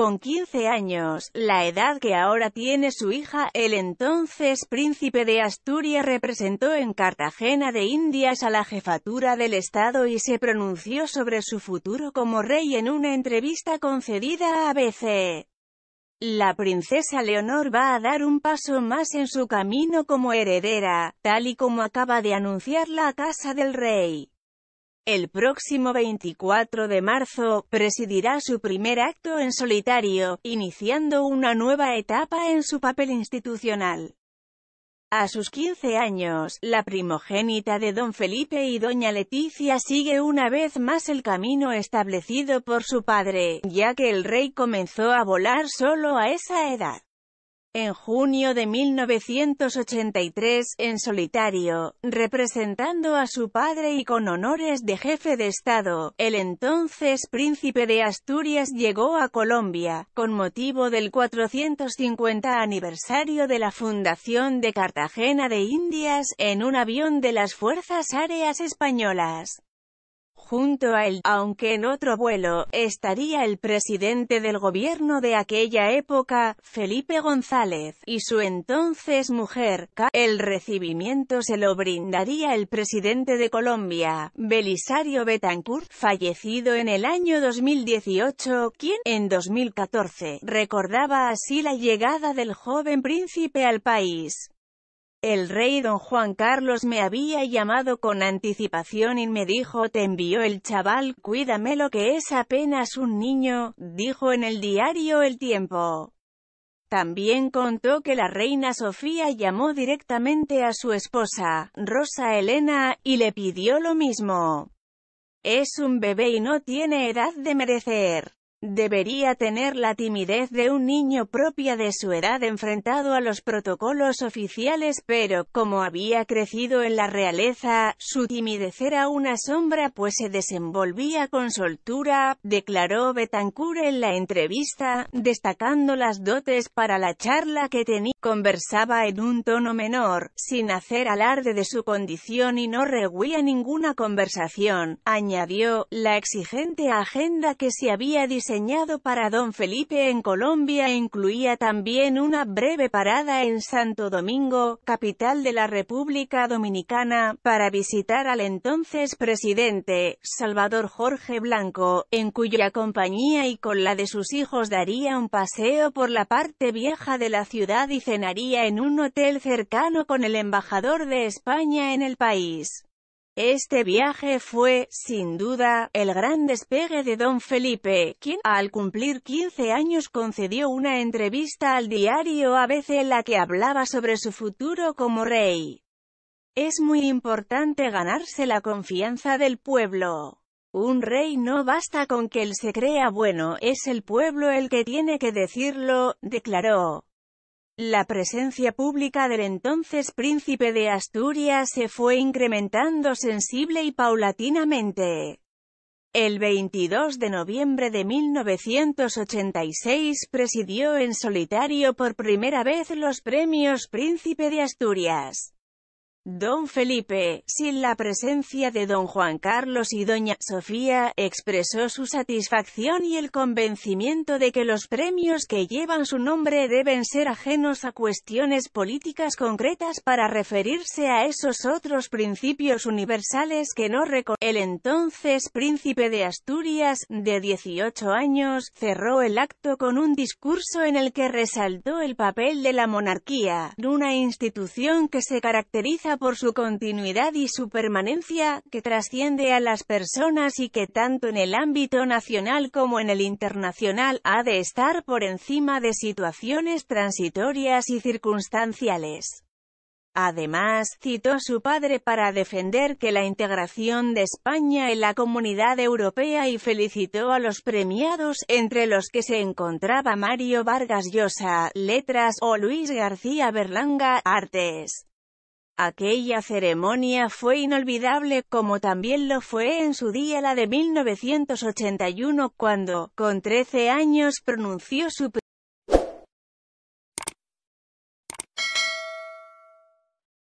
con 15 años, la edad que ahora tiene su hija, el entonces príncipe de Asturias representó en Cartagena de Indias a la jefatura del Estado y se pronunció sobre su futuro como rey en una entrevista concedida a ABC. La princesa Leonor va a dar un paso más en su camino como heredera, tal y como acaba de anunciar la Casa del Rey. El próximo 24 de marzo, presidirá su primer acto en solitario, iniciando una nueva etapa en su papel institucional. A sus 15 años, la primogénita de don Felipe y doña Leticia sigue una vez más el camino establecido por su padre, ya que el rey comenzó a volar solo a esa edad. En junio de 1983, en solitario, representando a su padre y con honores de jefe de Estado, el entonces príncipe de Asturias llegó a Colombia, con motivo del 450 aniversario de la fundación de Cartagena de Indias, en un avión de las Fuerzas Aéreas Españolas. Junto a él, aunque en otro vuelo, estaría el presidente del gobierno de aquella época, Felipe González, y su entonces mujer, K. El recibimiento se lo brindaría el presidente de Colombia, Belisario Betancourt, fallecido en el año 2018, quien, en 2014, recordaba así la llegada del joven príncipe al país. El rey don Juan Carlos me había llamado con anticipación y me dijo «Te envió el chaval, cuídame lo que es apenas un niño», dijo en el diario El Tiempo. También contó que la reina Sofía llamó directamente a su esposa, Rosa Elena, y le pidió lo mismo. Es un bebé y no tiene edad de merecer. Debería tener la timidez de un niño propia de su edad enfrentado a los protocolos oficiales, pero, como había crecido en la realeza, su timidez era una sombra pues se desenvolvía con soltura, declaró Betancourt en la entrevista, destacando las dotes para la charla que tenía. Conversaba en un tono menor, sin hacer alarde de su condición y no rehuía ninguna conversación, añadió, la exigente agenda que se había diseñado para don Felipe en Colombia incluía también una breve parada en Santo Domingo, capital de la República Dominicana, para visitar al entonces presidente, Salvador Jorge Blanco, en cuya compañía y con la de sus hijos daría un paseo por la parte vieja de la ciudad y cenaría en un hotel cercano con el embajador de España en el país. Este viaje fue, sin duda, el gran despegue de don Felipe, quien, al cumplir 15 años concedió una entrevista al diario ABC en la que hablaba sobre su futuro como rey. Es muy importante ganarse la confianza del pueblo. Un rey no basta con que él se crea bueno, es el pueblo el que tiene que decirlo, declaró. La presencia pública del entonces príncipe de Asturias se fue incrementando sensible y paulatinamente. El 22 de noviembre de 1986 presidió en solitario por primera vez los premios Príncipe de Asturias. Don Felipe, sin la presencia de don Juan Carlos y doña Sofía, expresó su satisfacción y el convencimiento de que los premios que llevan su nombre deben ser ajenos a cuestiones políticas concretas para referirse a esos otros principios universales que no reconoce. El entonces príncipe de Asturias, de 18 años, cerró el acto con un discurso en el que resaltó el papel de la monarquía, una institución que se caracteriza por su continuidad y su permanencia, que trasciende a las personas y que tanto en el ámbito nacional como en el internacional, ha de estar por encima de situaciones transitorias y circunstanciales. Además, citó a su padre para defender que la integración de España en la comunidad europea y felicitó a los premiados, entre los que se encontraba Mario Vargas Llosa, Letras, o Luis García Berlanga, Artes. Aquella ceremonia fue inolvidable, como también lo fue en su día la de 1981, cuando, con 13 años, pronunció su